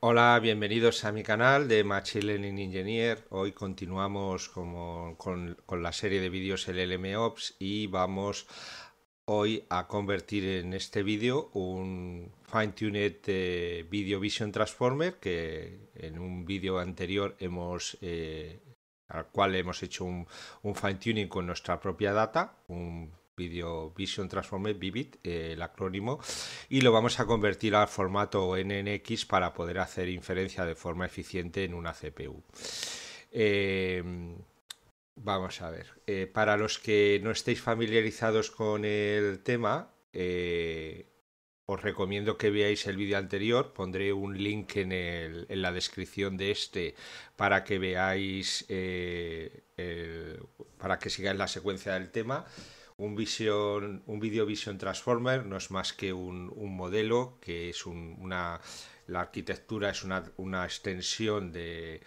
Hola, bienvenidos a mi canal de Machine Learning Engineer. Hoy continuamos con, la serie de vídeos LLMOps y vamos hoy a convertir en este vídeo un fine-tuned eh, Video Vision Transformer que en un vídeo anterior hemos eh, al cual hemos hecho un, un fine-tuning con nuestra propia data, Video Vision Transformer Vivid, el acrónimo, y lo vamos a convertir al formato NNX para poder hacer inferencia de forma eficiente en una CPU. Em, vamos a ver, eh, para los que no estéis familiarizados con el tema, eh, os recomiendo que veáis el vídeo anterior, pondré un link en, la descripción de este para que veáis, eh, para que sigáis la secuencia del tema. Un, un Video Vision Transformer no es más que un, modelo que es una... La arquitectura es una, una extensión de,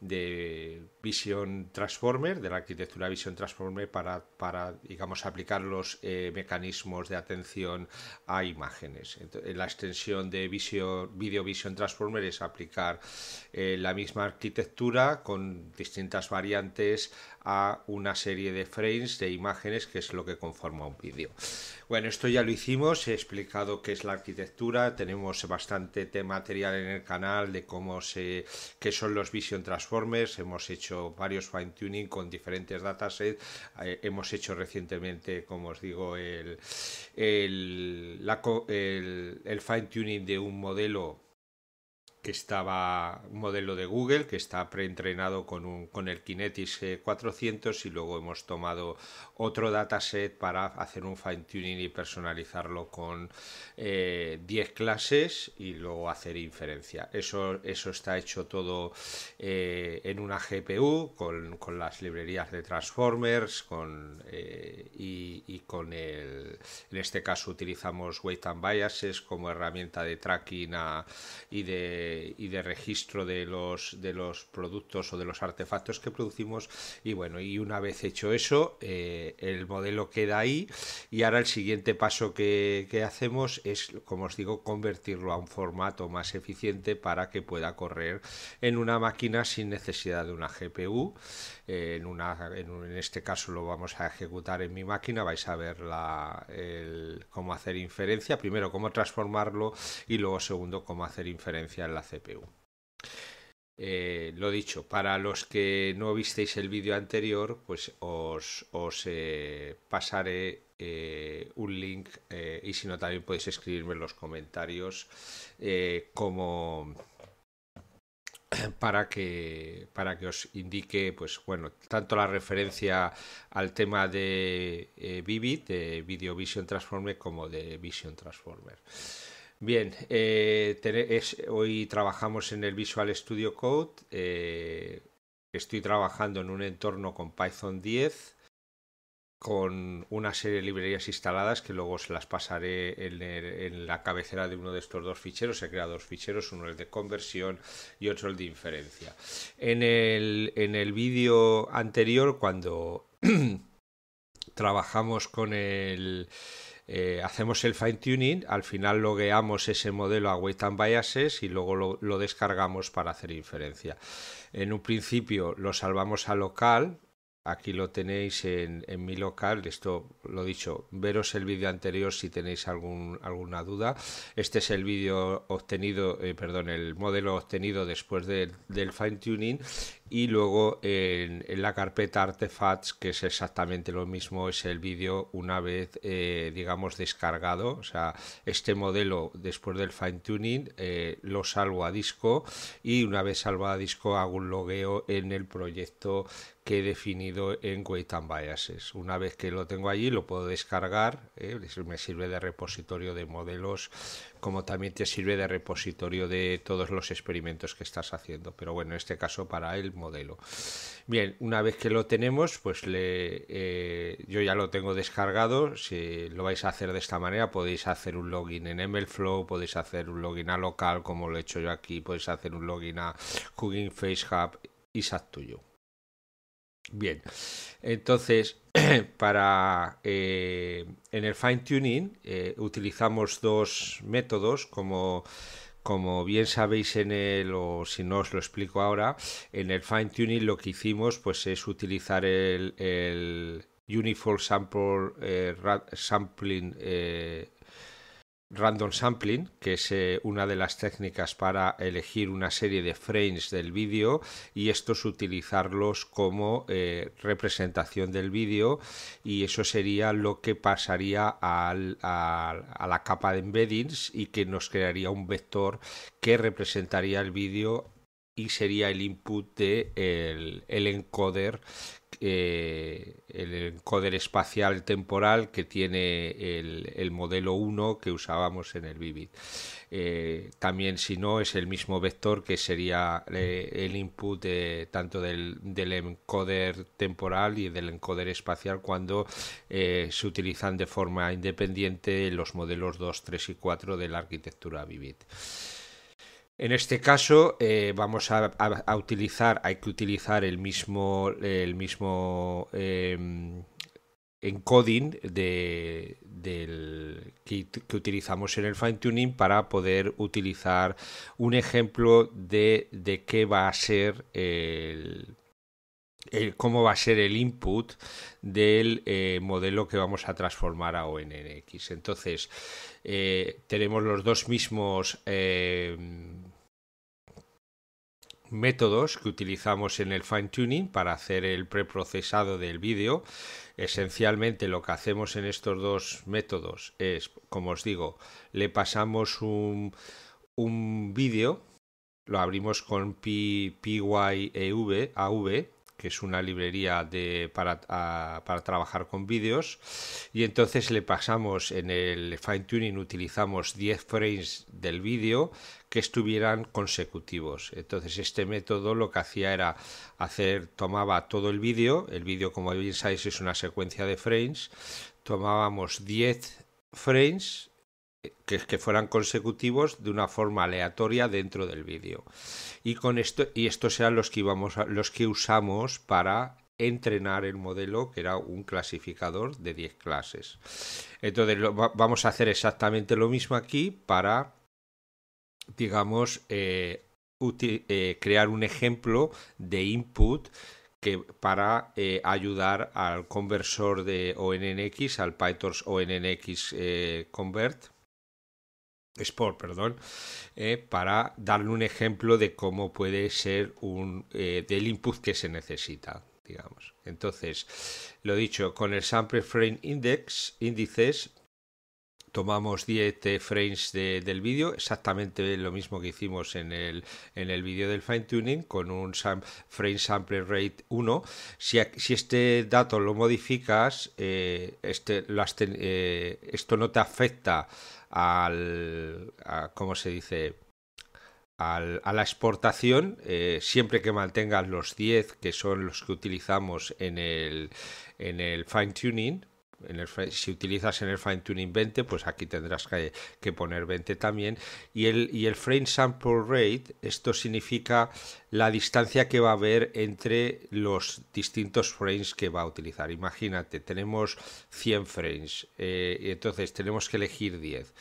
de, Vision Transformer, de la arquitectura Vision Transformer para, digamos, aplicar los eh, mecanismos de atención a imágenes. Eh, la extensión de Video Vision Transformer es aplicar eh, la misma arquitectura con distintas variantes a una serie de frames de imágenes que es lo que conforma un vídeo. Bueno, esto ya lo hicimos, he explicado qué es la arquitectura, tenemos bastante material en el canal de cómo se qué son los Vision Transformers, hemos hecho varios fine tuning con diferentes datasets, eh, hemos hecho recientemente, como os digo, el, el, el fine tuning de un modelo que estaba un modelo de Google que está preentrenado con, con el Kinetics 400 y luego hemos tomado otro dataset para hacer un fine tuning y personalizarlo con 10 eh, clases y luego hacer inferencia. Eso, eso está hecho todo eh, en una GPU con, las librerías de Transformers con, eh, y, con el, en este caso utilizamos Weight and Biases como herramienta de tracking y de y de registro de los, de los productos o de los artefactos que producimos. Y bueno, y una vez hecho eso, eh, el modelo queda ahí y ahora el siguiente paso que, hacemos es, como os digo, convertirlo a un formato más eficiente para que pueda correr en una máquina sin necesidad de una GPU. Eh, en, una, en, este caso lo vamos a ejecutar en mi máquina, vais a ver la, cómo hacer inferencia, primero cómo transformarlo y luego segundo cómo hacer inferencia en la CPU. Eh, lo dicho, para los que no visteis el vídeo anterior, pues os, eh, pasaré eh, un link y si no también podéis escribirme en los comentarios como para que para que os indique pues bueno tanto la referencia al tema de Vivid de Video Vision Transformer como de Vision Transformer. Bien, eh, hoy trabajamos en el Visual Studio Code. Eh, estoy trabajando en un entorno con Python 10 con una serie de librerías instaladas que luego se las pasaré en, la cabecera de uno de estos dos ficheros. He creado dos ficheros, uno el de conversión y otro el de inferencia. En el, en el vídeo anterior, cuando trabajamos con el eh, hacemos el fine tuning, al final logueamos ese modelo a weight and biases y luego lo, descargamos para hacer inferencia. En un principio lo salvamos a local, Aquí lo tenéis en, en, mi local. Esto lo he dicho, veros el vídeo anterior si tenéis alguna duda. Este es el vídeo obtenido, eh, perdón, el modelo obtenido después del fine tuning y luego en, la carpeta artefacts que es exactamente lo mismo es el vídeo una vez eh, digamos descargado o sea este modelo después del fine tuning eh, lo salvo a disco y una vez salvo a disco hago un logueo en el proyecto que he definido en Weight and Biases. Una vez que lo tengo allí lo puedo descargar, eh, me sirve de repositorio de modelos como también te sirve de repositorio de todos los experimentos que estás haciendo. Pero bueno, en este caso para el modelo. Bien, una vez que lo tenemos, pues le, eh, yo ya lo tengo descargado. Si lo vais a hacer de esta manera, podéis hacer un login en MLflow, podéis hacer un login a local, como lo he hecho yo aquí, podéis hacer un login a Hugging Face Hub y SAT tuyo. Bien, entonces para eh, en el fine tuning eh, utilizamos dos métodos como como bien sabéis en el, o si no os lo explico ahora, en el fine tuning lo que hicimos pues es utilizar el, Uniform Sample eh, Sampling eh, random sampling, que es eh, una de las técnicas para elegir una serie de frames del vídeo y estos utilizarlos como eh, representación del vídeo y eso sería lo que pasaría a, la capa de embeddings y que nos crearía un vector que representaría el vídeo y sería el input del de el encoder eh, el encoder espacial temporal que tiene el, modelo 1 que usábamos en el Vivid. Eh, también si no es el mismo vector que sería eh, el input tanto del, encoder temporal y del encoder espacial cuando se utilizan de forma independiente los modelos 2, 3 y 4 de la arquitectura Vivid. En este caso eh, vamos a, utilizar, hay que utilizar el mismo, el mismo em, encoding de, del, que, utilizamos en el fine tuning para poder utilizar un ejemplo de, qué va a ser el, cómo va a ser el input del eh, modelo que vamos a transformar a ONNX. Entonces, eh, tenemos los dos mismos em, métodos que utilizamos en el fine tuning para hacer el preprocesado del vídeo. Esencialmente lo que hacemos en estos dos métodos es, como os digo, le pasamos un, vídeo, lo abrimos con PYEV, AV, que es una librería para, para trabajar con vídeos, y entonces le pasamos en el fine tuning, utilizamos 10 frames del vídeo que estuvieran consecutivos. Entonces este método lo que hacía era hacer, tomaba todo el vídeo, el vídeo como bien sabéis es una secuencia de frames, tomábamos 10 frames que, fueran consecutivos de una forma aleatoria dentro del vídeo. Y con esto, y estos eran los que los que usamos para entrenar el modelo, que era un clasificador de 10 clases. Entonces vamos a hacer exactamente lo mismo aquí para, digamos, eh, eh, crear un ejemplo de input que para eh, ayudar al conversor de ONNX, al PyTorch ONNX Convert, Sport, perdón, eh, para darle un ejemplo de cómo puede ser un eh, del input que se necesita, digamos. Entonces, lo dicho, con el sample frame index, índices, tomamos 10 eh, frames del vídeo, exactamente lo mismo que hicimos en el, vídeo del fine tuning con un frame sample rate 1. Si, si este dato lo modificas, este, esto no te afecta al, a, ¿cómo se dice? Al, a la exportación, eh, siempre que mantengas los 10 que son los que utilizamos en el, en el fine tuning, si utilizas en el fine tuning 20, pues aquí tendrás que, poner 20 también. Y el, frame sample rate, esto significa la distancia que va a haber entre los distintos frames que va a utilizar. Imagínate, tenemos 100 frames, eh, y entonces tenemos que elegir 10.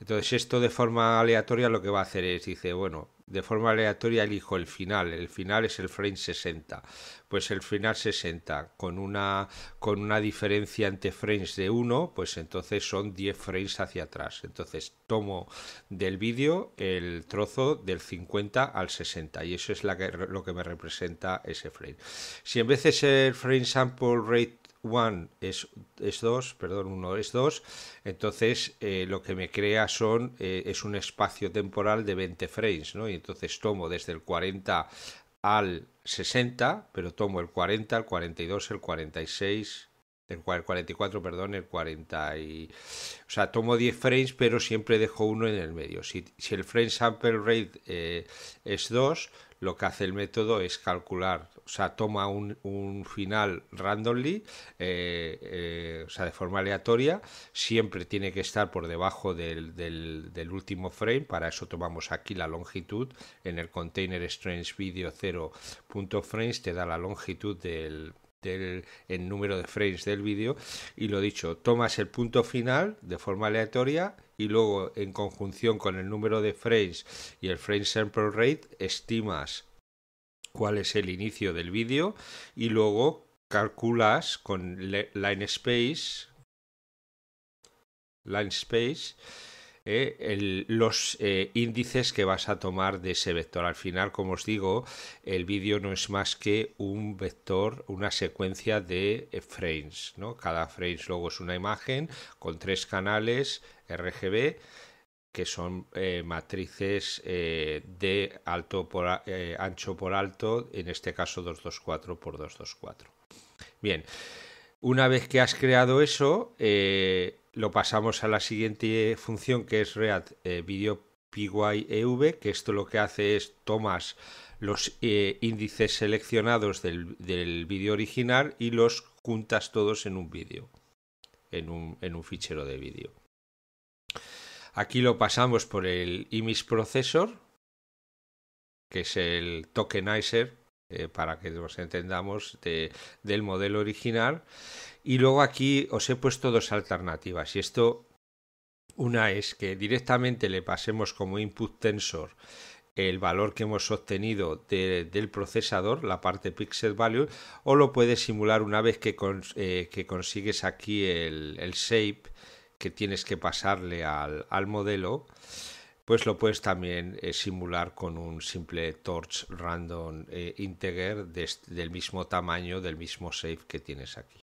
Entonces esto de forma aleatoria lo que va a hacer es, dice, bueno, de forma aleatoria elijo el final. El final es el frame 60. Pues el final 60 con una, con una diferencia ante frames de 1, pues entonces son 10 frames hacia atrás. Entonces tomo del vídeo el trozo del 50 al 60 y eso es la que, lo que me representa ese frame. Si en vez de ser frame sample rate one es, es 2, perdón, 1 es 2, entonces eh, lo que me crea son, eh, es un espacio temporal de 20 frames, ¿no? Y entonces tomo desde el 40 al 60, pero tomo el 40, el 42, el 46, el 44, perdón, el 40 y... O sea, tomo 10 frames, pero siempre dejo uno en el medio. Si, el frame sample rate eh, es 2, lo que hace el método es calcular, o sea, toma un, final randomly, eh, eh, o sea, de forma aleatoria, siempre tiene que estar por debajo del, último frame, para eso tomamos aquí la longitud, en el container strange video 0.frames te da la longitud del, el número de frames del vídeo. Y lo dicho, tomas el punto final de forma aleatoria y luego en conjunción con el número de frames y el frame sample rate estimas cuál es el inicio del vídeo y luego calculas con line space line space eh, los eh, índices que vas a tomar de ese vector. Al final, como os digo, el vídeo no es más que un vector, una secuencia de eh, frames. Cada frame luego es una imagen con tres canales RGB que son matrices de alto por, ancho por alto, en este caso 224 por 224. Bien, una vez que has creado eso, eh, lo pasamos a la siguiente función que es React eh, Video PyEV, que esto lo que hace es tomas los eh, índices seleccionados del, vídeo original y los juntas todos en un vídeo, en un, en un fichero de vídeo. Aquí lo pasamos por el image processor, que es el tokenizer eh, para que nos entendamos, del modelo original. Y luego aquí os he puesto dos alternativas. Y esto, una es que directamente le pasemos como input tensor el valor que hemos obtenido del procesador, la parte pixel value, o lo puedes simular una vez que, eh, consigues aquí el, shape que tienes que pasarle al modelo pues lo puedes también eh, simular con un simple torch random eh, integer del mismo tamaño, del mismo save que tienes aquí.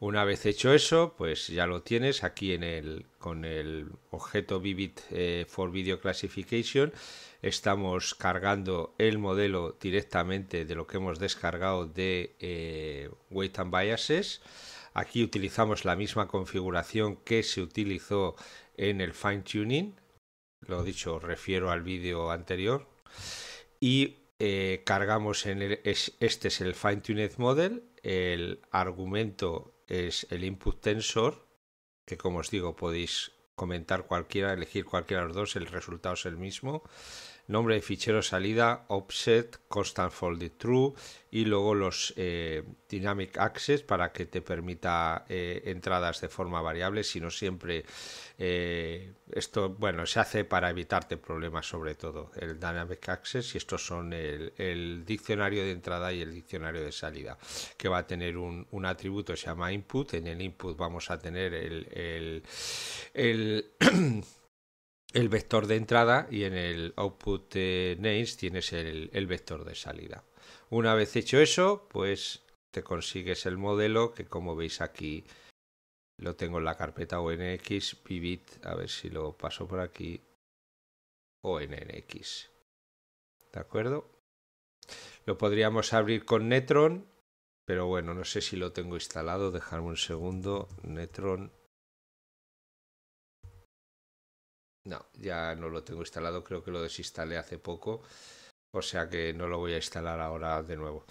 Una vez hecho eso, pues ya lo tienes aquí en el, con el objeto Vivid eh, for Video Classification. Estamos cargando el modelo directamente de lo que hemos descargado de Weight and Biases. Aquí utilizamos la misma configuración que se utilizó en el fine tuning lo dicho, refiero al vídeo anterior. Y eh, cargamos en este es el fine-tuned model, el argumento es el input tensor, que como os digo podéis comentar cualquiera, elegir cualquiera de los dos, el resultado es el mismo. Nombre de fichero, salida, offset, constant folded true y luego los eh, dynamic access para que te permita eh, entradas de forma variable, sino siempre eh, esto, bueno, se hace para evitarte problemas sobre todo, el dynamic access y estos son el, diccionario de entrada y el diccionario de salida, que va a tener un, atributo se llama input, en el input vamos a tener el el, vector de entrada y en el output names tienes el, vector de salida. Una vez hecho eso, pues te consigues el modelo que como veis aquí lo tengo en la carpeta ONX, pivit, a ver si lo paso por aquí, ONX ¿De acuerdo? Lo podríamos abrir con Netron, pero bueno, no sé si lo tengo instalado, dejarme un segundo, Netron. No, ya no lo tengo instalado, creo que lo desinstalé hace poco, o sea que no lo voy a instalar ahora de nuevo.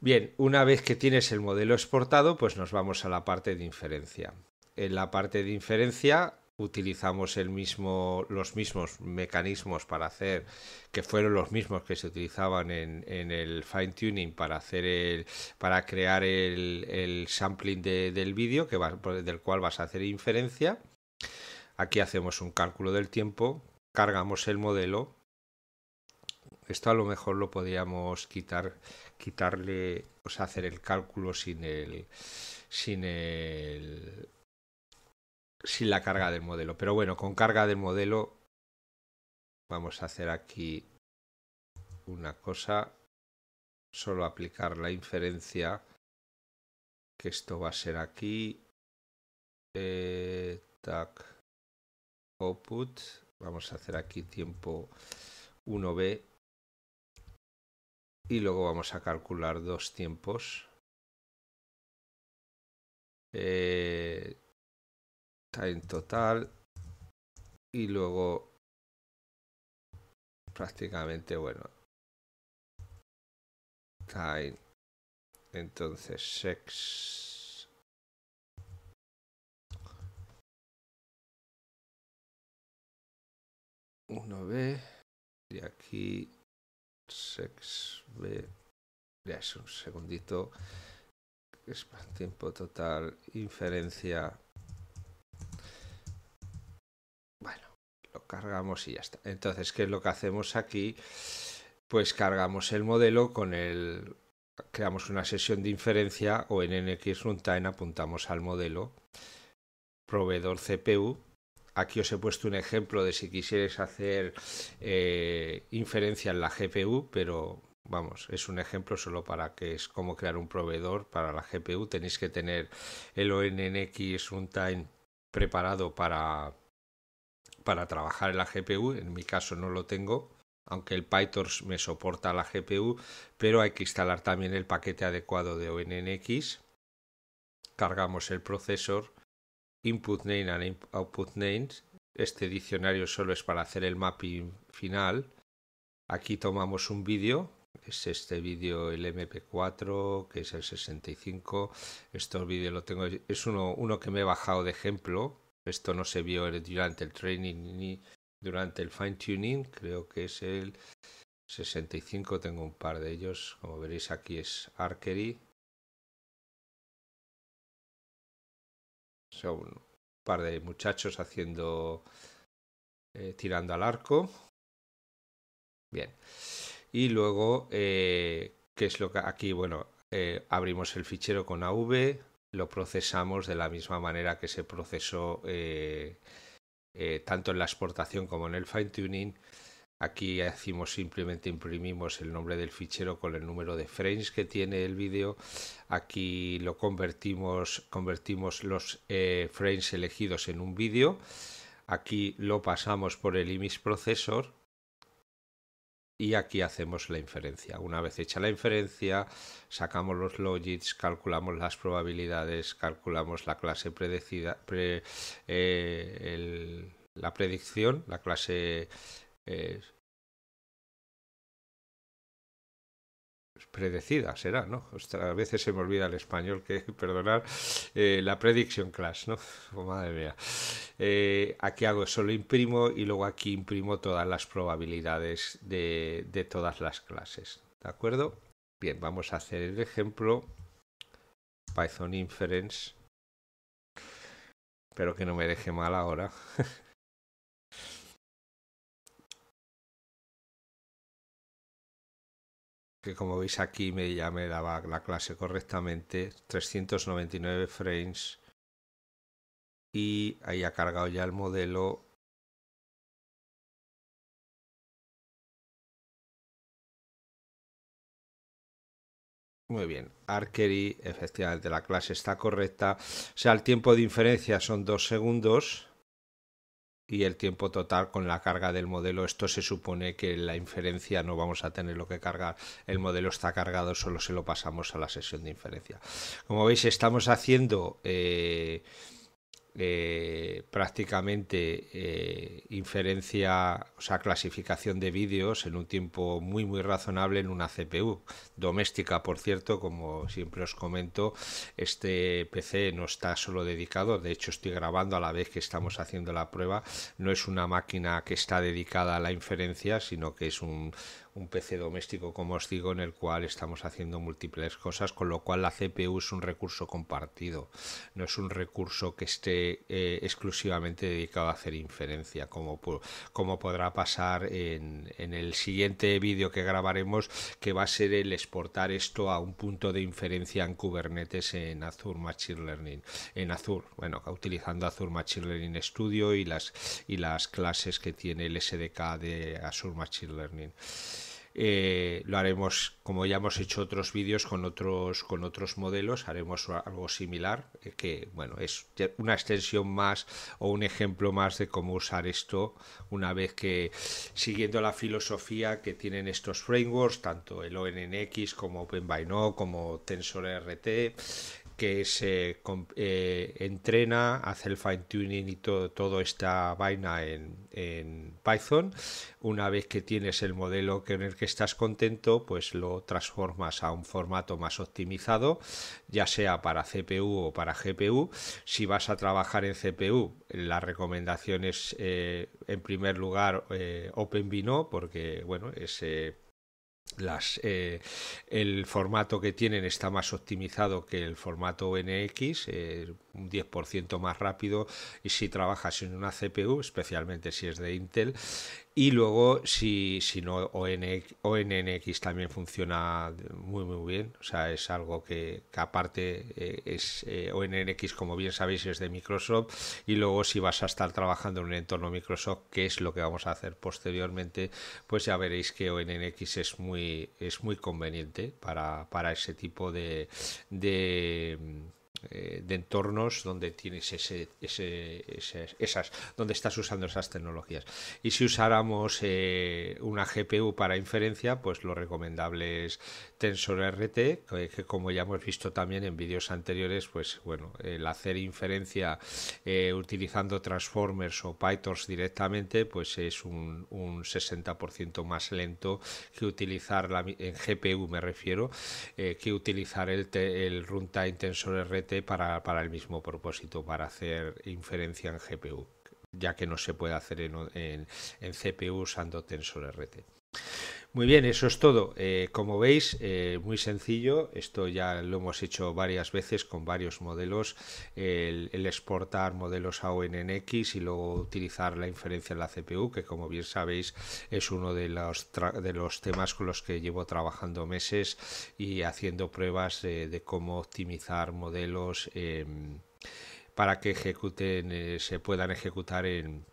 Bien, una vez que tienes el modelo exportado, pues nos vamos a la parte de inferencia. En la parte de inferencia utilizamos el mismo, los mismos mecanismos para hacer, que fueron los mismos que se utilizaban en, el fine tuning para hacer el, para crear el, sampling del vídeo, del cual vas a hacer inferencia. Aquí hacemos un cálculo del tiempo, cargamos el modelo. Esto a lo mejor lo podríamos quitar, quitarle, o sea, hacer el cálculo sin el, sin el, sin la carga del modelo. Pero bueno, con carga del modelo vamos a hacer aquí una cosa, solo aplicar la inferencia, que esto va a ser aquí, eh, output. Vamos a hacer aquí tiempo 1b y luego vamos a calcular dos tiempos. Eh, time total y luego prácticamente bueno time entonces sex 1B y aquí 6B. Ya es un segundito. Es tiempo total, inferencia. Bueno, lo cargamos y ya está. Entonces, ¿qué es lo que hacemos aquí? Pues cargamos el modelo con el. Creamos una sesión de inferencia o en NX Runtime apuntamos al modelo proveedor CPU aquí os he puesto un ejemplo de si quisierais hacer eh, inferencia en la GPU, pero vamos, es un ejemplo solo para que es cómo crear un proveedor para la GPU. Tenéis que tener el ONNX runtime preparado para, para trabajar en la GPU. En mi caso no lo tengo, aunque el PyTorch me soporta la GPU, pero hay que instalar también el paquete adecuado de ONNX. Cargamos el procesor input name and output names. Este diccionario solo es para hacer el mapping final. Aquí tomamos un vídeo, es este vídeo el MP4, que es el 65. Este vídeo lo tengo, es uno, uno que me he bajado de ejemplo. Esto no se vio durante el training ni durante el fine tuning, creo que es el 65, tengo un par de ellos. Como veréis aquí es Archery, un par de muchachos haciendo. Eh, tirando al arco. Bien. Y luego, eh, ¿qué es lo que aquí? Bueno, eh, abrimos el fichero con AV, lo procesamos de la misma manera que se procesó tanto en la exportación como en el fine tuning Aquí simplemente imprimimos el nombre del fichero con el número de frames que tiene el vídeo. Aquí lo convertimos, convertimos los eh, frames elegidos en un vídeo. Aquí lo pasamos por el image processor y aquí hacemos la inferencia. Una vez hecha la inferencia, sacamos los logits, calculamos las probabilidades, calculamos la clase predecida, eh, la predicción, la clase eh, predecida será, ¿no? a veces se me olvida el español que, perdonar, eh, la prediction class, ¿no? Oh, madre mía. Eh, aquí hago solo imprimo y luego aquí imprimo todas las probabilidades de, de todas las clases, ¿de acuerdo? Bien, vamos a hacer el ejemplo Python Inference. Espero que no me deje mal ahora. que como veis aquí me, ya me daba la clase correctamente, 399 frames y ahí ha cargado ya el modelo. Muy bien, Archery, efectivamente la clase está correcta. O sea, el tiempo de inferencia son dos segundos y el tiempo total con la carga del modelo. Esto se supone que la inferencia no vamos a tener lo que cargar. El modelo está cargado, solo se lo pasamos a la sesión de inferencia. Como veis, estamos haciendo eh, eh, prácticamente eh, inferencia, o sea, clasificación de vídeos en un tiempo muy, muy razonable en una CPU doméstica, por cierto, como siempre os comento, este PC no está solo dedicado, de hecho estoy grabando a la vez que estamos haciendo la prueba, no es una máquina que está dedicada a la inferencia, sino que es un, un PC doméstico, como os digo, en el cual estamos haciendo múltiples cosas, con lo cual la CPU es un recurso compartido, no es un recurso que esté eh, exclusivamente dedicado a hacer inferencia, como, como podrá pasar en, en el siguiente vídeo que grabaremos, que va a ser el exportar esto a un punto de inferencia en Kubernetes en Azure Machine Learning, en Azure, bueno, utilizando Azure Machine Learning Studio y las, y las clases que tiene el SDK de Azure Machine Learning. Eh, lo haremos como ya hemos hecho otros vídeos con otros, con otros modelos, haremos algo similar, eh, que bueno, es una extensión más o un ejemplo más de cómo usar esto una vez que siguiendo la filosofía que tienen estos frameworks, tanto el ONNX como OpenByNo, como TensorRT, que se eh, entrena, hace el fine tuning y todo, esta vaina en, Python. Una vez que tienes el modelo con el que estás contento, pues lo transformas a un formato más optimizado, ya sea para CPU o para GPU. Si vas a trabajar en CPU, la recomendación es eh, en primer lugar eh, OpenVINO, porque bueno, es las, eh, el formato que tienen está más optimizado que el formato NX, eh, un 10% más rápido y si trabajas en una CPU, especialmente si es de Intel, y luego, si, si no, ONNX también funciona muy, muy bien. O sea, es algo que, aparte eh, es eh, ONNX, como bien sabéis, es de Microsoft. Y luego, si vas a estar trabajando en un entorno Microsoft, que es lo que vamos a hacer posteriormente, pues ya veréis que ONNX es muy, es muy conveniente para, para ese tipo de eh, de entornos donde tienes esas, donde estás usando esas tecnologías. Y si usáramos eh, una GPU para inferencia, pues lo recomendable es TensorRT, que como ya hemos visto también en vídeos anteriores, pues bueno, el hacer inferencia eh, utilizando Transformers o PyTorch directamente, pues es un, 60% más lento que utilizar en GPU me refiero, eh, que utilizar el, runtime TensorRT para, para el mismo propósito, para hacer inferencia en GPU ya que no se puede hacer en, en CPU usando TensorRT. Muy bien, eso es todo. Eh, como veis, eh, muy sencillo. Esto ya lo hemos hecho varias veces con varios modelos. El, exportar modelos a ONNX y luego utilizar la inferencia en la CPU, que como bien sabéis es uno de los, de los temas con los que llevo trabajando meses y haciendo pruebas de, cómo optimizar modelos em, para que ejecuten, eh, se puedan ejecutar en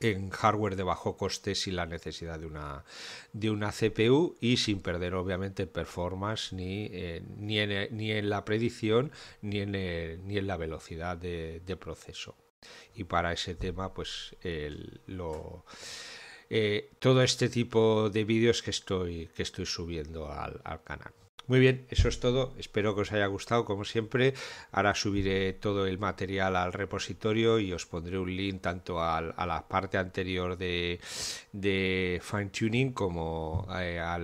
en hardware de bajo coste sin la necesidad de una, de una CPU y sin perder obviamente performance ni, eh, ni, en, ni en la predicción ni en, eh, ni en la velocidad de, proceso. Y para ese tema pues lo... Eh, todo este tipo de vídeos que estoy, que estoy subiendo al canal. Muy bien, eso es todo. Espero que os haya gustado, como siempre. Ahora subiré todo el material al repositorio y os pondré un link tanto a, la parte anterior de, fine tuning como eh, a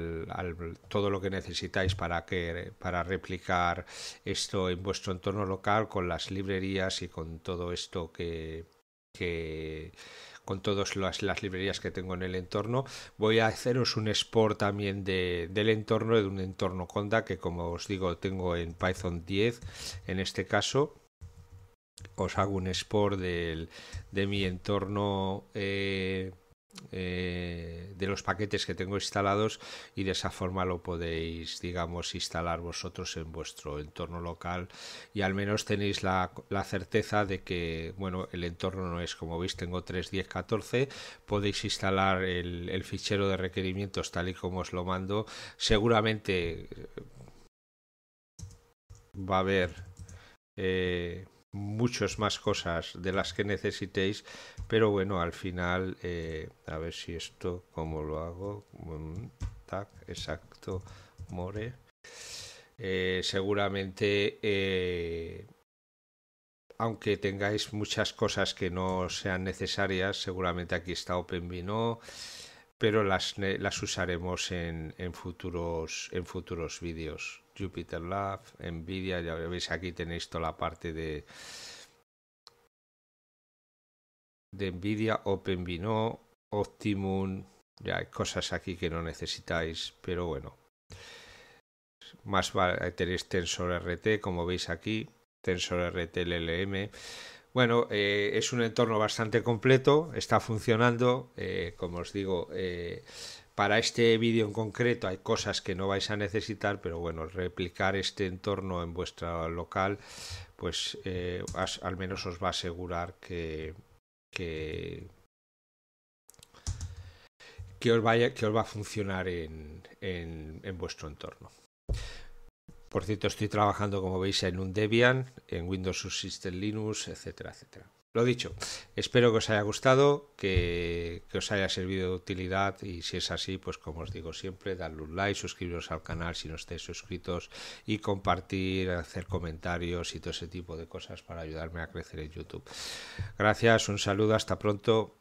todo lo que necesitáis para que para replicar esto en vuestro entorno local con las librerías y con todo esto que, que con todas las, librerías que tengo en el entorno. Voy a haceros un export también del entorno, de un entorno Conda que como os digo tengo en Python 10 en este caso. Os hago un export de mi entorno eh, eh, de los paquetes que tengo instalados y de esa forma lo podéis, digamos, instalar vosotros en vuestro entorno local y al menos tenéis la, certeza de que, bueno, el entorno no es como veis, tengo 310-14, podéis instalar el, fichero de requerimientos tal y como os lo mando. Seguramente va a haber... Eh, muchas más cosas de las que necesitéis, pero bueno, al final, eh, a ver si esto, cómo lo hago, mm, exacto, more. Eh, seguramente, eh, aunque tengáis muchas cosas que no sean necesarias, seguramente aquí está OpenVino, pero las, las usaremos en, en futuros, en futuros vídeos. JupyterLab, Nvidia, ya veis aquí tenéis toda la parte de de Nvidia, OpenVINO, Optimum, ya hay cosas aquí que no necesitáis, pero bueno. Más vale, tenéis TensorRT, como veis aquí, TensorRT LLM. Bueno, eh, es un entorno bastante completo, está funcionando, eh, como os digo, eh, para este vídeo en concreto hay cosas que no vais a necesitar, pero bueno, replicar este entorno en vuestro local, pues al menos os va a asegurar que, que, os, vaya, que os va a funcionar en vuestro entorno. Por cierto, estoy trabajando, como veis, en un Debian, en Windows Subsystem Linux, etcétera, etcétera. Lo dicho, espero que os haya gustado, que, que, os haya servido de utilidad y si es así, pues como os digo siempre, darle un like, suscribiros al canal si no estáis suscritos y compartir, hacer comentarios y todo ese tipo de cosas para ayudarme a crecer en YouTube. Gracias, un saludo, hasta pronto.